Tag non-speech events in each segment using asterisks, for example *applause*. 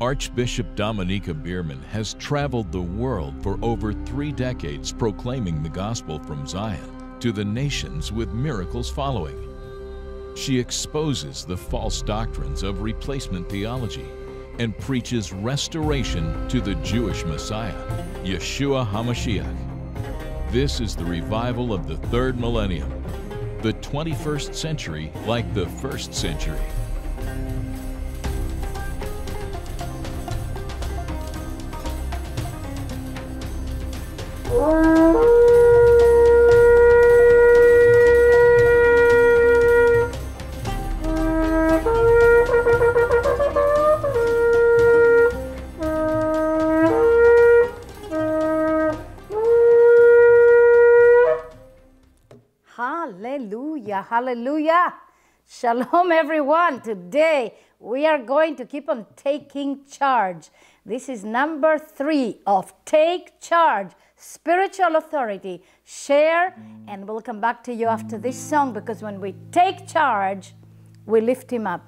Archbishop Dominica Bierman has traveled the world for over three decades proclaiming the gospel from Zion to the nations with miracles following. She exposes the false doctrines of replacement theology and preaches restoration to the Jewish Messiah, Yeshua HaMashiach. This is the revival of the third millennium, the 21st century like the first century. Hallelujah, hallelujah. Shalom, everyone. Today we are going to keep on taking charge. This is number three of Take Charge spiritual authority. Share, and we'll come back to you after this song because when we take charge, we lift him up.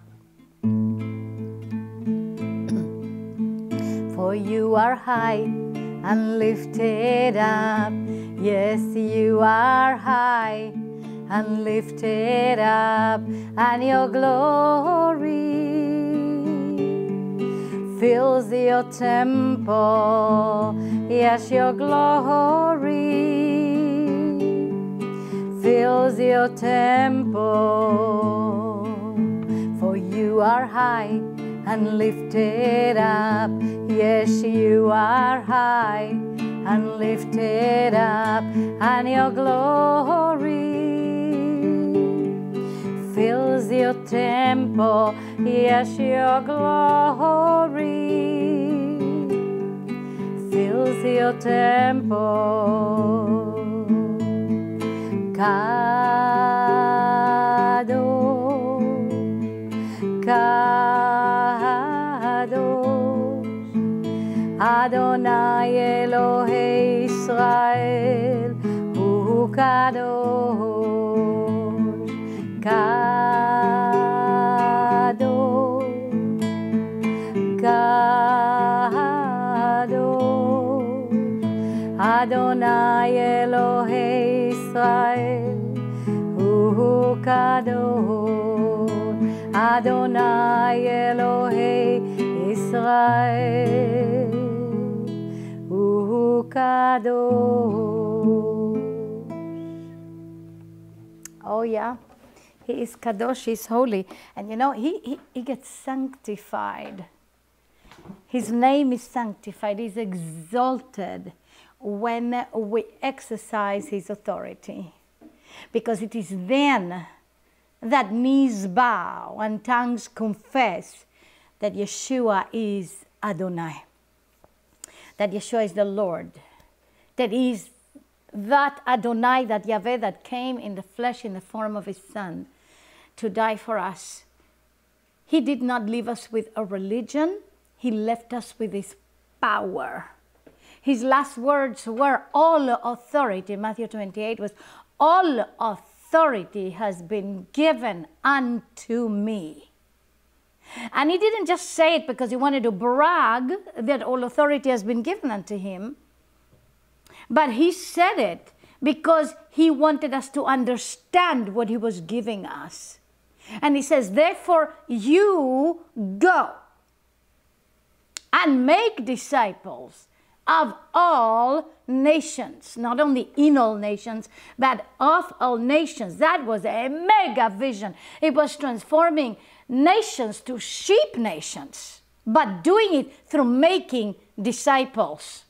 *clears throat* For you are high and lifted up. Yes, you are high and lifted up, and your glory fills your temple, yes, your glory fills your temple. For you are high and lifted up, yes, you are high and lifted up, and your glory your temple, yes, your glory fills your temple. Kadosh, Kadosh, Adonai Elohe Israel, Hu Kadosh, Kadosh. Adonai Elohei Israel, Hu kadosh. Adonai Elohei Israel, Hu kadosh. Oh yeah, he is Kadosh, he is holy. And you know, he, he, he gets sanctified. His name is sanctified, he's exalted when we exercise his authority. Because it is then that knees bow and tongues confess that Yeshua is Adonai, that Yeshua is the Lord, that is that Adonai, that Yahweh that came in the flesh in the form of his son to die for us. He did not leave us with a religion, he left us with his power. His last words were, All authority, Matthew 28 was, All authority has been given unto me. And he didn't just say it because he wanted to brag that all authority has been given unto him, but he said it because he wanted us to understand what he was giving us. And he says, Therefore, you go and make disciples of all nations, not only in all nations, but of all nations. That was a mega vision. It was transforming nations to sheep nations, but doing it through making disciples.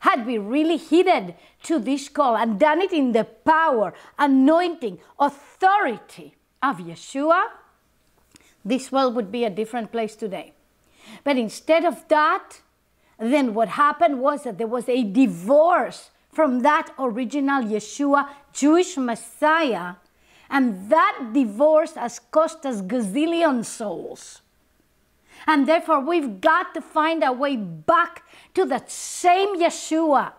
Had we really heeded to this call and done it in the power, anointing, authority of Yeshua, this world would be a different place today. But instead of that, then what happened was that there was a divorce from that original Yeshua, Jewish Messiah, and that divorce has cost us gazillion souls. And therefore, we've got to find our way back to that same Yeshua,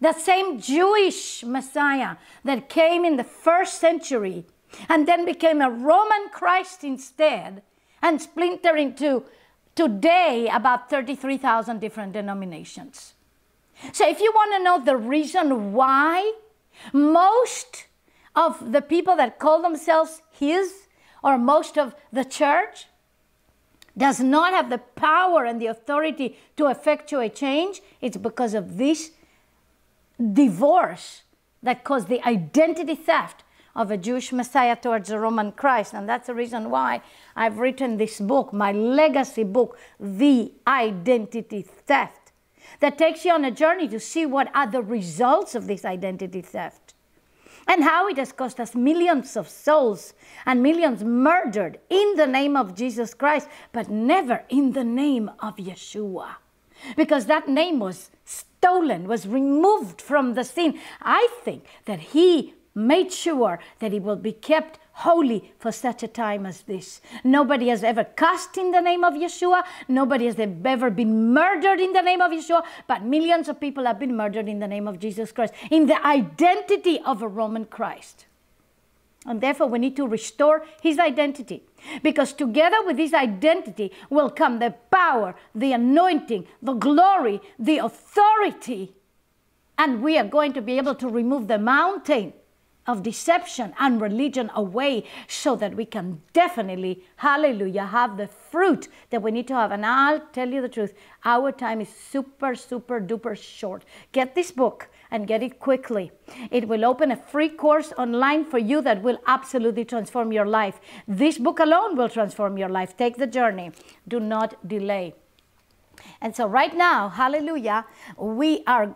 that same Jewish Messiah that came in the first century and then became a Roman Christ instead and splintered into today about 33,000 different denominations. So if you want to know the reason why most of the people that call themselves his or most of the church does not have the power and the authority to effectuate change, it's because of this divorce that caused the identity theft of a Jewish Messiah towards a Roman Christ. And that's the reason why I've written this book, my legacy book, The Identity Theft, that takes you on a journey to see what are the results of this identity theft and how it has cost us millions of souls and millions murdered in the name of Jesus Christ, but never in the name of Yeshua. Because that name was stolen, was removed from the scene. I think that he made sure that it will be kept holy for such a time as this. Nobody has ever cast in the name of Yeshua. Nobody has ever been murdered in the name of Yeshua. But millions of people have been murdered in the name of Jesus Christ, in the identity of a Roman Christ. And therefore, we need to restore his identity. Because together with his identity will come the power, the anointing, the glory, the authority. And we are going to be able to remove the mountain of deception and religion away so that we can definitely, hallelujah, have the fruit that we need to have. And I'll tell you the truth, our time is super, super duper short. Get this book and get it quickly. It will open a free course online for you that will absolutely transform your life. This book alone will transform your life. Take the journey, do not delay. And so, right now, hallelujah, we are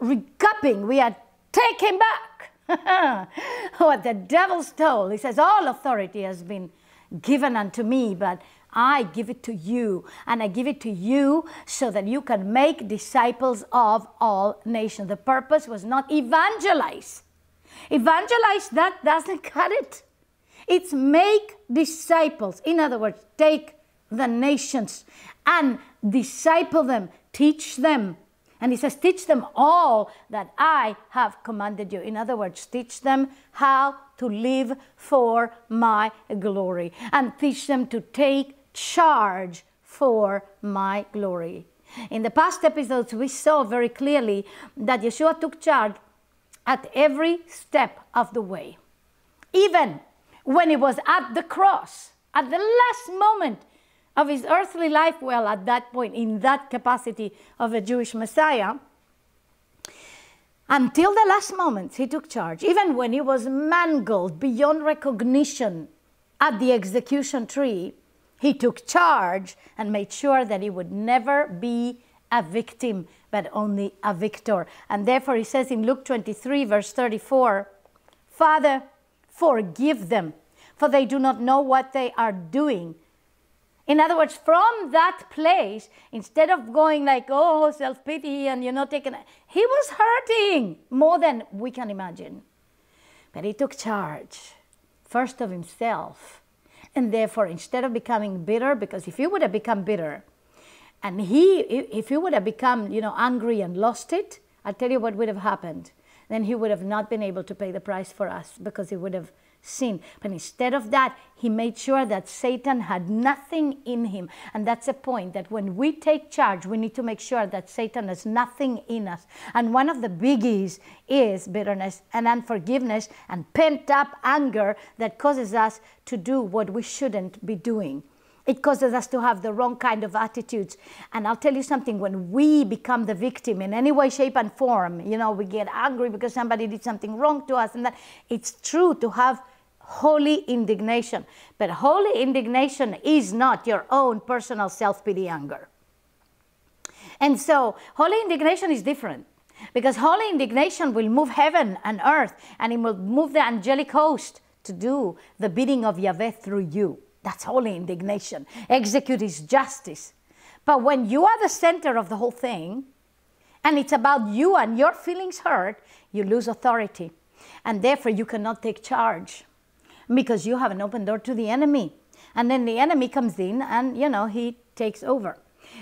recapping, we are taking back *laughs* what the devil's told. He says, All authority has been given unto me, but I give it to you, and I give it to you so that you can make disciples of all nations. The purpose was not evangelize. Evangelize, that doesn't *laughs* cut it. It's make disciples. In other words, take the nations and disciple them, teach them, and he says, Teach them all that I have commanded you. In other words, teach them how to live for my glory and teach them to take charge for my glory. In the past episodes, we saw very clearly that Yeshua took charge at every step of the way. Even when he was at the cross, at the last moment, of his earthly life, well, at that point, in that capacity of a Jewish Messiah, until the last moments, he took charge. Even when he was mangled beyond recognition at the execution tree, he took charge and made sure that he would never be a victim, but only a victor. And therefore, he says in Luke 23, verse 34, Father, forgive them, for they do not know what they are doing. In other words, from that place, instead of going like, oh, self pity and you're not taking it, he was hurting more than we can imagine. But he took charge, first of himself. And therefore, instead of becoming bitter, because if you would have become bitter, and he, if you would have become, you know, angry and lost it, I'll tell you what would have happened. Then he would have not been able to pay the price for us because he would have sin. But instead of that, he made sure that Satan had nothing in him. And that's a point that when we take charge, we need to make sure that Satan has nothing in us. And one of the biggies is bitterness and unforgiveness and pent up anger that causes us to do what we shouldn't be doing. It causes us to have the wrong kind of attitudes. And I'll tell you something, when we become the victim in any way, shape, and form, you know, we get angry because somebody did something wrong to us. And that it's true to have holy indignation. But holy indignation is not your own personal self pity anger. And so, holy indignation is different because holy indignation will move heaven and earth and it will move the angelic host to do the bidding of Yahweh through you. That's holy indignation. Execute his justice. But when you are the center of the whole thing, and it's about you and your feelings hurt, you lose authority. And therefore, you cannot take charge because you have an open door to the enemy. And then the enemy comes in and, you know, he takes over.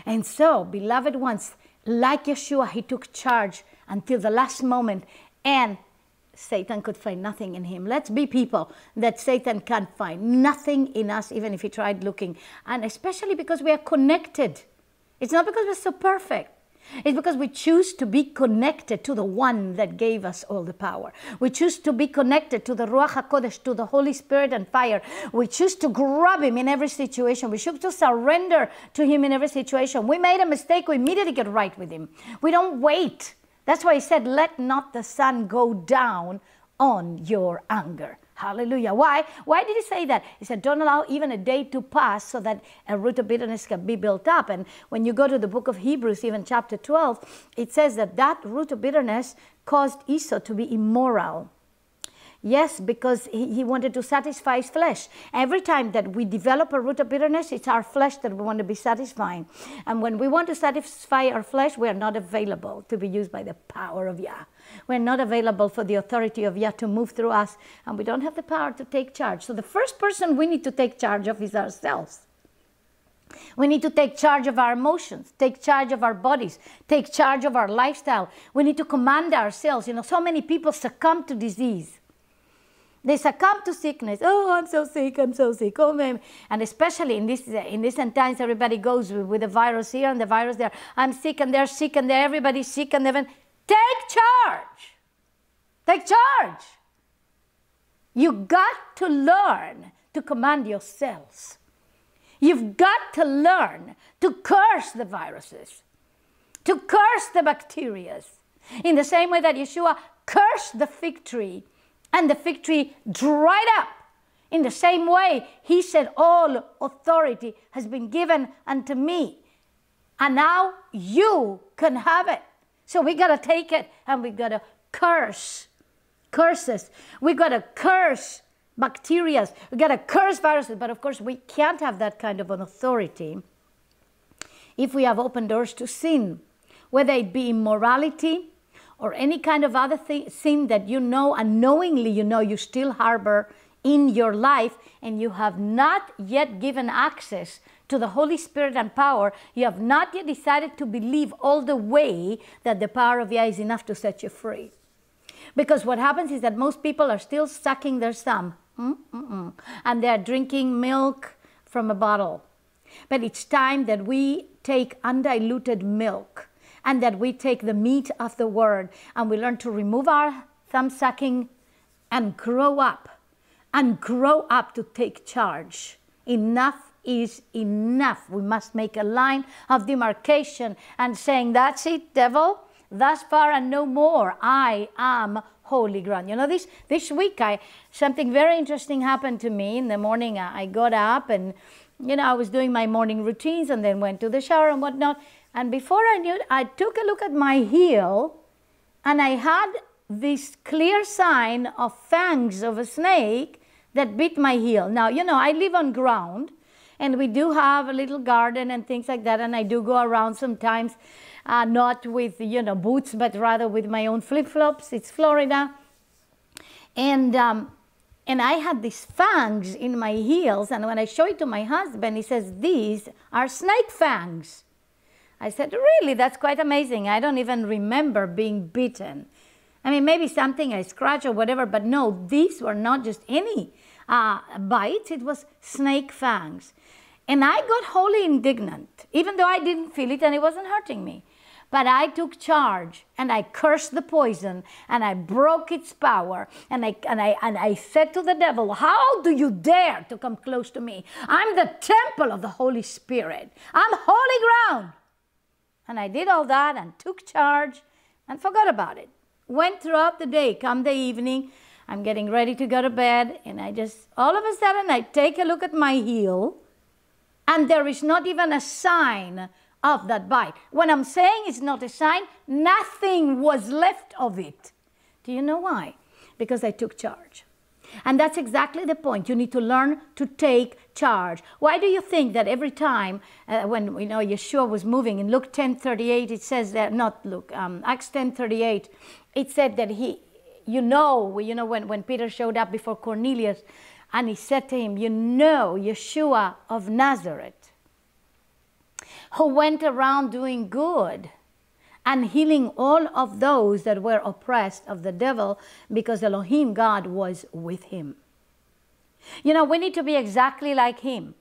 And so, beloved ones, like Yeshua, he took charge until the last moment and Satan could find nothing in him. Let's be people that Satan can't find nothing in us, even if he tried looking. And especially because we are connected. It's not because we're so perfect. It's because we choose to be connected to the one that gave us all the power. We choose to be connected to the Ruach HaKodesh, to the Holy Spirit and fire. We choose to grab Him in every situation. We choose to surrender to Him in every situation. We made a mistake, we immediately get right with Him. We don't wait. That's why He said, Let not the sun go down on your anger. Hallelujah. Why? Why did he say that? He said, Don't allow even a day to pass so that a root of bitterness can be built up. And when you go to the book of Hebrews, even chapter 12, it says that that root of bitterness caused Esau to be immoral. Yes, because he, he, wanted to satisfy his flesh. Every time that we develop a root of bitterness, it's our flesh that we want to be satisfying. And when we want to satisfy our flesh, we are not available to be used by the power of Yah. We're not available for the authority of Yah to move through us, and we don't have the power to take charge. So the first person we need to take charge of is ourselves. We need to take charge of our emotions, take charge of our bodies, take charge of our lifestyle. We need to command ourselves. You know, so many people succumb to disease. They succumb to sickness. Oh, I'm so sick, I'm so sick. Oh, man. And especially in this in recent times, everybody goes with, with the virus here and the virus there. I'm sick and they're sick and they're, everybody's sick and they're. Take charge. Take charge. You got to learn to command yourselves. You've got to learn to curse the viruses, to curse the bacteria, in the same way that Yeshua cursed the fig tree and the fig tree dried up. In the same way, he said, All authority has been given unto me, and now you can have it. So we got to take it and we got to curse curses. We got to curse bacteria. We got to curse viruses. But of course, we can't have that kind of an authority if we have open doors to sin, whether it be immorality or any kind of other thing, sin that you know unknowingly you know you still harbor in your life and you have not yet given access to the Holy Spirit and power, you have not yet decided to believe all the way that the power of Yah is enough to set you free. Because what happens is that most people are still sucking their thumb mm -mm. mm and they're drinking milk from a bottle. But it's time that we take undiluted milk and that we take the meat of the word and we learn to remove our thumb sucking and grow up and grow up to take charge. Enough is enough. We must make a line of demarcation and saying, that's it, devil, thus far and no more. I am holy ground. You know, this, this week, I, something very interesting happened to me. In the morning, I, I got up and, you know, I was doing my morning routines and then went to the shower and whatnot. And before I knew it, I took a look at my heel and I had this clear sign of fangs of a snake that bit my heel. Now, you know, I live on ground and we do have a little garden and things like that. And I do go around sometimes, uh, not with, you know, boots, but rather with my own flip flops. It's Florida. And, um, and I had these fangs in my heels. And when I show it to my husband, he says, These are snake fangs. I said, Really? That's quite amazing. I don't even remember being bitten. I mean, maybe something I scratch or whatever, but no, these were not just any uh, bites, it was snake fangs. And I got wholly indignant, even though I didn't feel it and it wasn't hurting me. But I took charge and I cursed the poison and I broke its power. And I, and, I, and I said to the devil, How do you dare to come close to me? I'm the temple of the Holy Spirit, I'm holy ground. And I did all that and took charge and forgot about it. Went throughout the day, come the evening, I'm getting ready to go to bed, and I just, all of a sudden, I take a look at my heel, and there is not even a sign of that bite. When I'm saying it's not a sign, nothing was left of it. Do you know why? Because I took charge. And that's exactly the point. You need to learn to take charge. Why do you think that every time uh, when you know Yeshua was moving in Luke 10:38, it says that not Luke um, Acts 10:38, it said that he you know, you know when, when Peter showed up before Cornelius and he said to him, you know Yeshua of Nazareth, who went around doing good and healing all of those that were oppressed of the devil because Elohim God was with him. You know, we need to be exactly like him.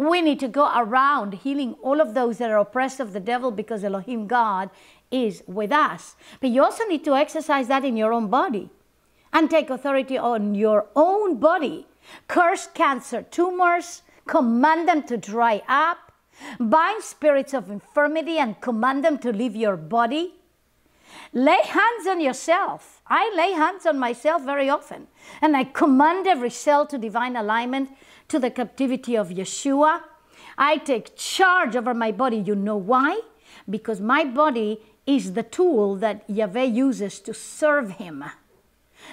We need to go around healing all of those that are oppressed of the devil because Elohim God is with us. But you also need to exercise that in your own body and take authority on your own body. Curse cancer, tumors, command them to dry up. Bind spirits of infirmity and command them to leave your body. Lay hands on yourself. I lay hands on myself very often and I command every cell to divine alignment to the captivity of Yeshua. I take charge over my body. You know why? Because my body is the tool that Yahweh uses to serve him.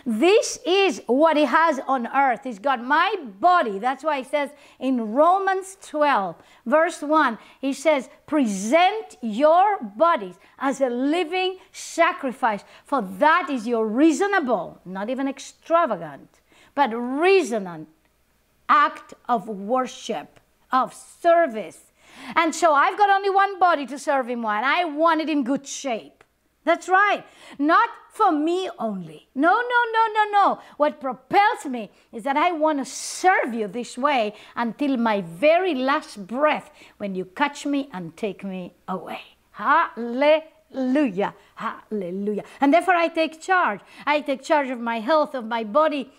This is what he has on earth. He's got my body. That's why he says in Romans 12, verse 1, he says, Present your bodies as a living sacrifice, for that is your reasonable, not even extravagant, but reasonable, act of worship, of service. And so I've got only one body to serve him one. I want it in good shape. That's right. Not for me only. No, no, no, no, no. What propels me is that I want to serve you this way until my very last breath when you catch me and take me away. Hallelujah. Hallelujah. And therefore, I take charge. I take charge of my health, of my body,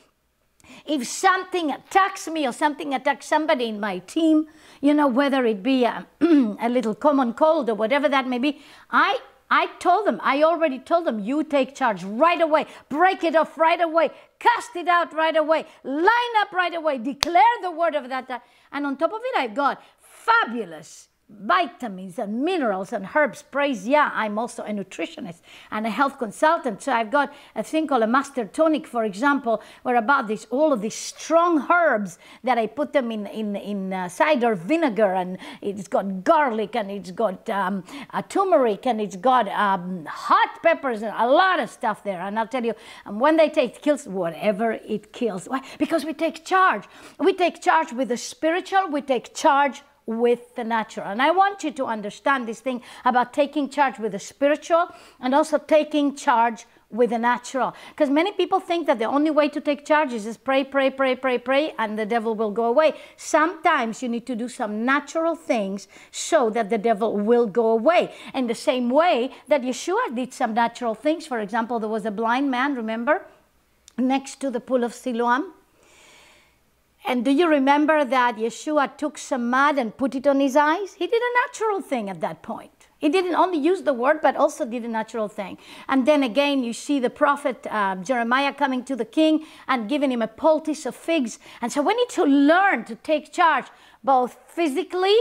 if something attacks me or something attacks somebody in my team, you know, whether it be a, *clears throat* a little common cold or whatever that may be, I I told them, I already told them, you take charge right away, break it off right away, cast it out right away, line up right away, declare the word of that. Uh, and on top of it, I've got fabulous vitamins and minerals and herbs. Praise yeah, I'm also a nutritionist and a health consultant. So I've got a thing called a master tonic, for example, where about this all of these strong herbs that I put them in in, in uh, cider vinegar and it's got garlic and it's got um, uh, turmeric and it's got um, hot peppers and a lot of stuff there. And I'll tell you, and um, when they take kills whatever it kills, Why? because we take charge. We take charge with the spiritual. We take charge with the natural. And I want you to understand this thing about taking charge with the spiritual and also taking charge with the natural. Because many people think that the only way to take charge is just pray, pray, pray, pray, pray, and the devil will go away. Sometimes you need to do some natural things so that the devil will go away. In the same way that Yeshua did some natural things. For example, there was a blind man, remember, next to the pool of Siloam and do you remember that Yeshua took some mud and put it on his eyes? He did a natural thing at that point. He didn't only use the word, but also did a natural thing. And then again, you see the prophet uh, Jeremiah coming to the king and giving him a poultice of figs. And so we need to learn to take charge both physically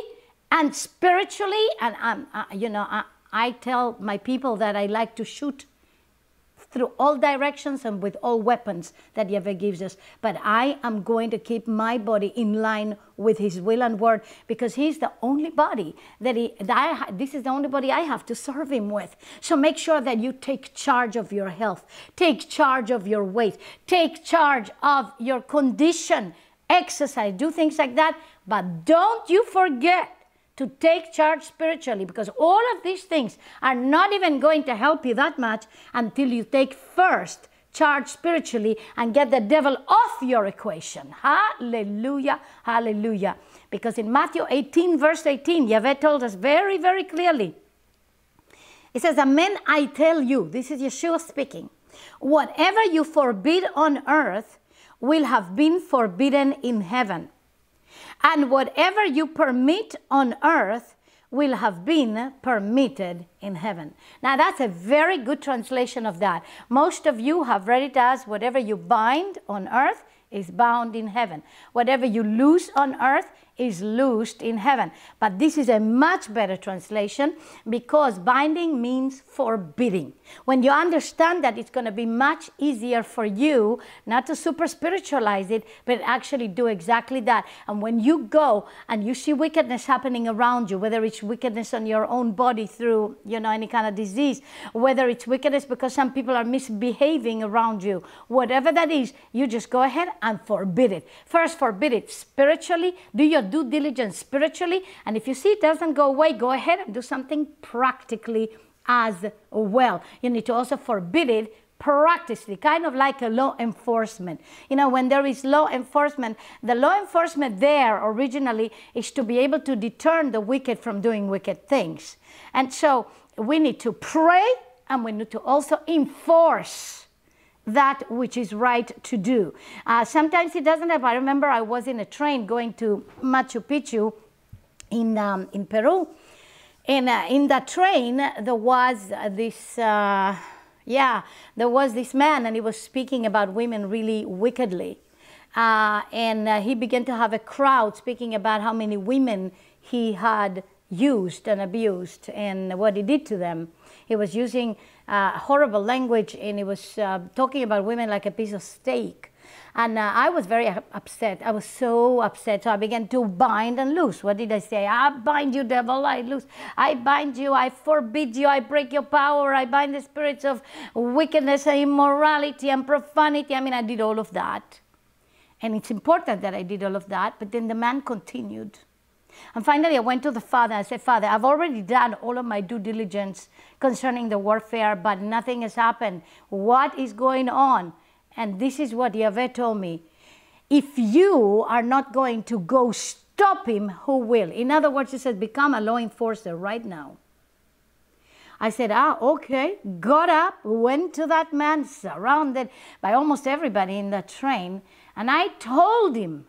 and spiritually. And, um, uh, you know, I, I tell my people that I like to shoot through all directions and with all weapons that Yahweh gives us. But I am going to keep my body in line with His will and word because He's the only body that, he, that I, this is the only body I have to serve Him with. So make sure that you take charge of your health, take charge of your weight, take charge of your condition, exercise, do things like that. But don't you forget to take charge spiritually because all of these things are not even going to help you that much until you take first charge spiritually and get the devil off your equation. Hallelujah, hallelujah. Because in Matthew 18, verse 18, Yahweh told us very, very clearly. He says, Amen, I tell you, this is Yeshua speaking, whatever you forbid on earth will have been forbidden in heaven and whatever you permit on earth will have been permitted in heaven. Now that's a very good translation of that. Most of you have read it as whatever you bind on earth is bound in heaven. Whatever you loose on earth is loosed in heaven. But this is a much better translation because binding means forbidding. When you understand that, it's going to be much easier for you not to super spiritualize it, but actually do exactly that. And when you go and you see wickedness happening around you, whether it's wickedness on your own body through, you know, any kind of disease, whether it's wickedness because some people are misbehaving around you, whatever that is, you just go ahead and forbid it. First, forbid it spiritually. Do your due diligence spiritually. And if you see it doesn't go away, go ahead and do something practically as well. You need to also forbid it practically, kind of like a law enforcement. You know, when there is law enforcement, the law enforcement there originally is to be able to deter the wicked from doing wicked things. And so we need to pray and we need to also enforce that which is right to do. Uh, sometimes it doesn't have. I remember I was in a train going to Machu Picchu in, um, in Peru. And uh, in that train, there was this, uh, yeah, there was this man and he was speaking about women really wickedly. Uh, and uh, he began to have a crowd speaking about how many women he had used and abused and what he did to them. He was using uh, horrible language and he was uh, talking about women like a piece of steak. And uh, I was very upset. I was so upset. So I began to bind and loose. What did I say? I bind you, devil. I loose. I bind you. I forbid you. I break your power. I bind the spirits of wickedness and immorality and profanity. I mean, I did all of that. And it's important that I did all of that. But then the man continued. And finally, I went to the father. I said, Father, I've already done all of my due diligence concerning the warfare, but nothing has happened. What is going on? And this is what Yahweh told me. If you are not going to go stop him, who will? In other words, he said, become a law enforcer right now. I said, ah, okay. Got up, went to that man, surrounded by almost everybody in the train, and I told him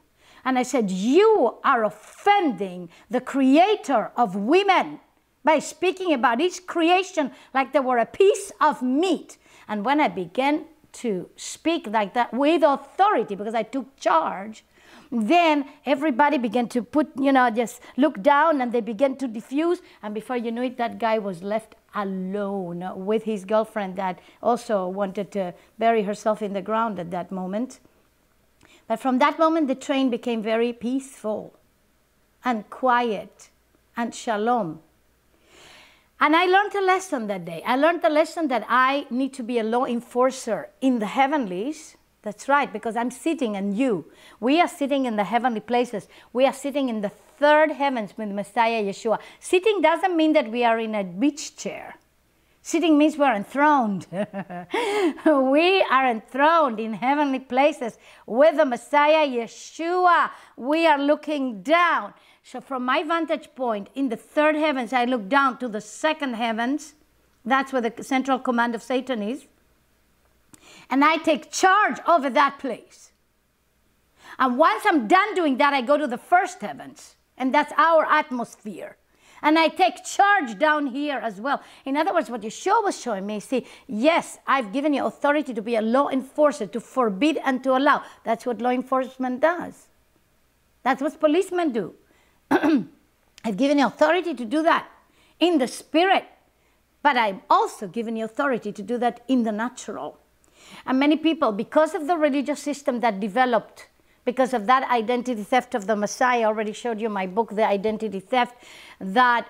and I said, You are offending the creator of women by speaking about his creation like they were a piece of meat. And when I began to speak like that with authority, because I took charge, then everybody began to put, you know, just look down and they began to diffuse. And before you knew it, that guy was left alone with his girlfriend that also wanted to bury herself in the ground at that moment. But from that moment, the train became very peaceful and quiet and shalom. And I learned a lesson that day. I learned the lesson that I need to be a law enforcer in the heavenlies. That's right, because I'm sitting and you. We are sitting in the heavenly places. We are sitting in the third heavens with Messiah Yeshua. Sitting doesn't mean that we are in a beach chair. Sitting means we're enthroned. *laughs* we are enthroned in heavenly places with the Messiah Yeshua. We are looking down. So, from my vantage point, in the third heavens, I look down to the second heavens. That's where the central command of Satan is. And I take charge over that place. And once I'm done doing that, I go to the first heavens. And that's our atmosphere and I take charge down here as well. In other words, what Yeshua was showing me, see, yes, I've given you authority to be a law enforcer, to forbid and to allow. That's what law enforcement does. That's what policemen do. *clears throat* I've given you authority to do that in the spirit, but I'm also given you authority to do that in the natural. And many people, because of the religious system that developed because of that identity theft of the Messiah. I already showed you my book, The Identity Theft, that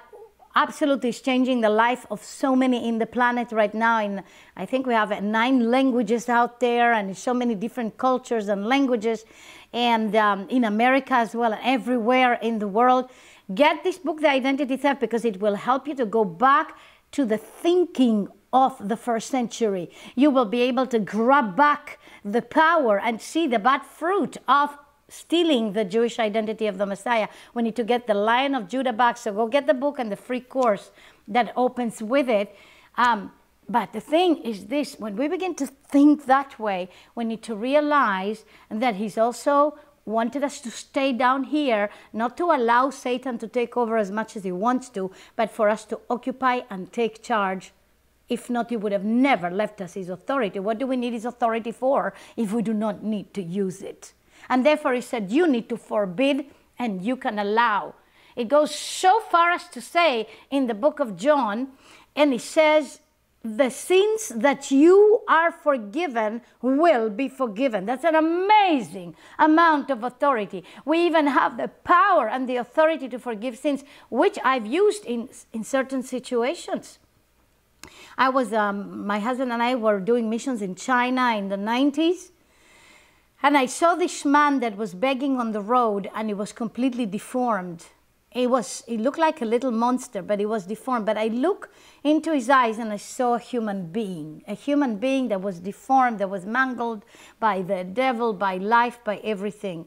absolutely is changing the life of so many in the planet right now. In I think we have nine languages out there, and so many different cultures and languages, and um, in America as well, and everywhere in the world. Get this book, The Identity Theft, because it will help you to go back to the thinking of the first century. You will be able to grab back the power and see the bad fruit of stealing the Jewish identity of the Messiah. We need to get the Lion of Judah back. So go get the book and the free course that opens with it. Um, but the thing is this when we begin to think that way, we need to realize that He's also wanted us to stay down here, not to allow Satan to take over as much as he wants to, but for us to occupy and take charge if not, he would have never left us his authority. What do we need his authority for if we do not need to use it? And therefore, he said, You need to forbid and you can allow. It goes so far as to say in the book of John, and he says, the sins that you are forgiven will be forgiven. That's an amazing amount of authority. We even have the power and the authority to forgive sins, which I've used in, in certain situations. I was, um, my husband and I were doing missions in China in the 90s. And I saw this man that was begging on the road and he was completely deformed. He was, he looked like a little monster, but he was deformed. But I looked into his eyes and I saw a human being, a human being that was deformed, that was mangled by the devil, by life, by everything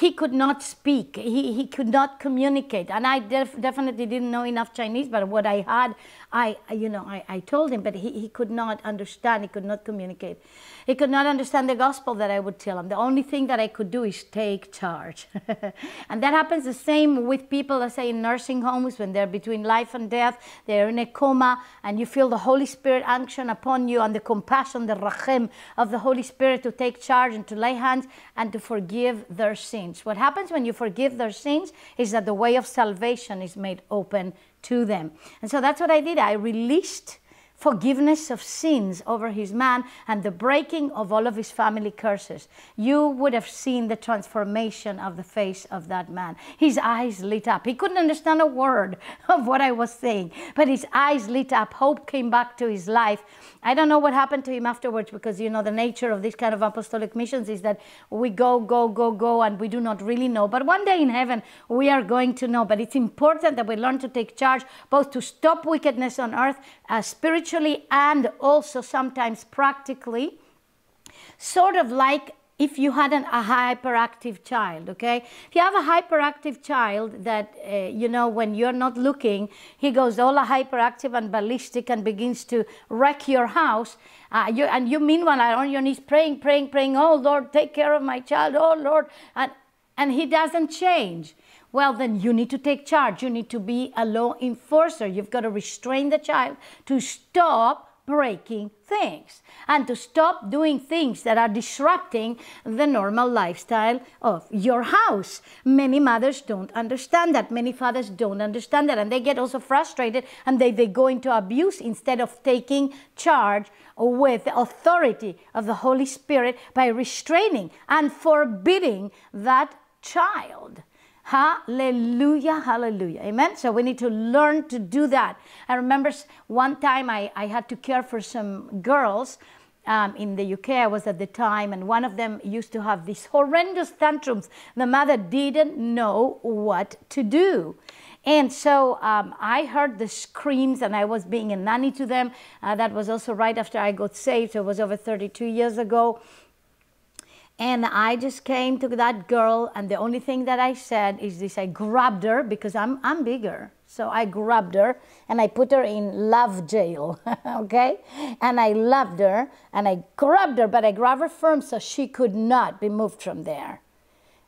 he could not speak. He, he could not communicate. And I def definitely didn't know enough Chinese, but what I had, I, you know, I, I told him, but he, he could not understand. He could not communicate. He could not understand the gospel that I would tell him. The only thing that I could do is take charge. *laughs* and that happens the same with people, let say, in nursing homes when they're between life and death, they're in a coma, and you feel the Holy Spirit anction upon you and the compassion, the rachem of the Holy Spirit to take charge and to lay hands and to forgive their sins. What happens when you forgive their sins is that the way of salvation is made open to them. And so that's what I did. I released forgiveness of sins over his man and the breaking of all of his family curses. You would have seen the transformation of the face of that man. His eyes lit up. He couldn't understand a word *laughs* of what I was saying, but his eyes lit up. Hope came back to his life. I don't know what happened to him afterwards because, you know, the nature of this kind of apostolic missions is that we go, go, go, go, and we do not really know. But one day in heaven, we are going to know. But it's important that we learn to take charge, both to stop wickedness on earth, uh, spiritual spiritually and also sometimes practically, sort of like if you had an, a hyperactive child, okay? If you have a hyperactive child that, uh, you know, when you're not looking, he goes all hyperactive and ballistic and begins to wreck your house. Uh, you, and you meanwhile are on your knees praying, praying, praying, oh Lord, take care of my child, oh Lord. And, and he doesn't change well, then you need to take charge. You need to be a law enforcer. You've got to restrain the child to stop breaking things and to stop doing things that are disrupting the normal lifestyle of your house. Many mothers don't understand that. Many fathers don't understand that. And they get also frustrated and they, they go into abuse instead of taking charge with the authority of the Holy Spirit by restraining and forbidding that child. Hallelujah, hallelujah. Amen. So we need to learn to do that. I remember one time I, I had to care for some girls um, in the UK. I was at the time, and one of them used to have these horrendous tantrums. The mother didn't know what to do. And so um, I heard the screams, and I was being a nanny to them. Uh, that was also right after I got saved. So it was over 32 years ago. And I just came to that girl, and the only thing that I said is this I grabbed her because I'm, I'm bigger. So I grabbed her and I put her in love jail, *laughs* okay? And I loved her and I grabbed her, but I grabbed her firm so she could not be moved from there.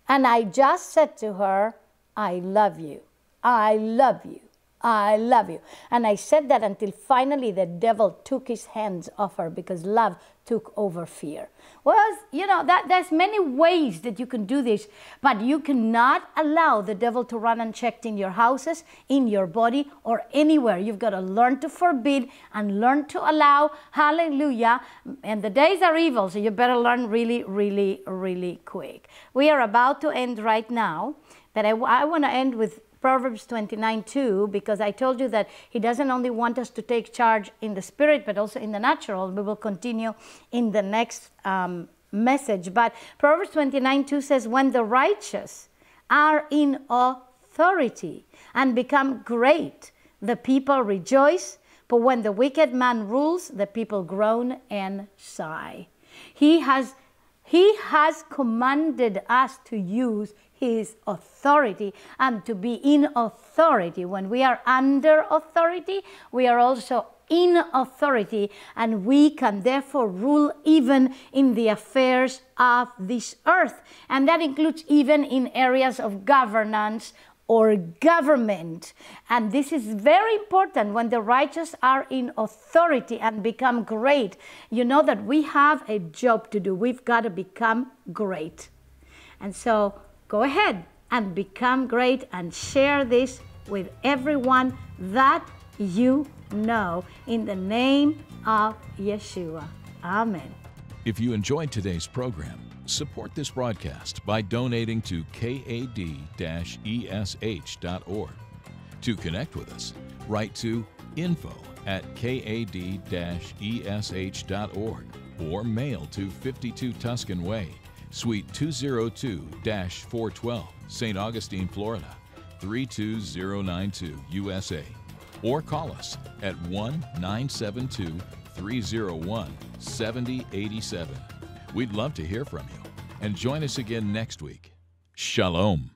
And I just said to her, I love you. I love you. I love you. And I said that until finally the devil took his hands off her because love took over fear. Well, you know, that there's many ways that you can do this, but you cannot allow the devil to run unchecked in your houses, in your body, or anywhere. You've got to learn to forbid and learn to allow. Hallelujah. And the days are evil, so you better learn really, really, really quick. We are about to end right now, but I, I want to end with Proverbs 29 2, because I told you that He doesn't only want us to take charge in the spirit, but also in the natural. We will continue in the next um, message. But Proverbs 29 2 says, When the righteous are in authority and become great, the people rejoice. But when the wicked man rules, the people groan and sigh. He has, he has commanded us to use his authority and to be in authority. When we are under authority, we are also in authority and we can therefore rule even in the affairs of this earth. And that includes even in areas of governance or government. And this is very important when the righteous are in authority and become great. You know that we have a job to do. We've got to become great. And so Go ahead and become great and share this with everyone that you know in the name of Yeshua. Amen. If you enjoyed today's program, support this broadcast by donating to kad-esh.org. To connect with us, write to info at kad-esh.org or mail to 52 Tuscan Way, Suite 202-412, St. Augustine, Florida, 32092 USA. Or call us at 1-972-301-7087. We'd love to hear from you. And join us again next week. Shalom.